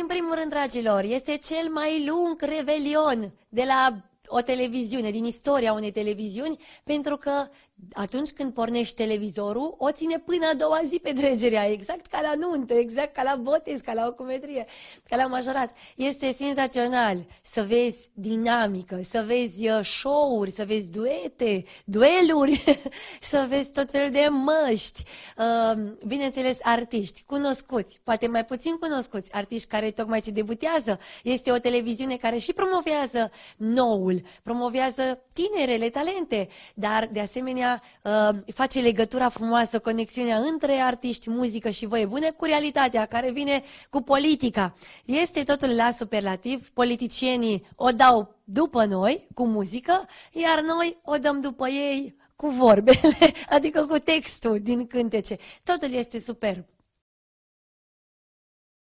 în primul rând, dragilor, este cel mai lung revelion de la o televiziune, din istoria unei televiziuni, pentru că atunci când pornești televizorul, o ține până a doua zi pe dregerea exact la nuntă, exact ca la botez, ca la ocometrie, ca la majorat. Este senzațional să vezi dinamică, să vezi uh, show-uri, să vezi duete, dueluri, să vezi tot felul de măști, uh, bineînțeles artiști cunoscuți, poate mai puțin cunoscuți, artiști care tocmai ce debutează. Este o televiziune care și promovează noul, promovează tinerele talente, dar de asemenea uh, face legătura frumoasă, conexiunea între artiști, muzică și voi bune cu realitatea care vine cu politica. Este totul la superlativ, politicienii o dau după noi cu muzică, iar noi o dăm după ei cu vorbele, adică cu textul din cântece. Totul este superb.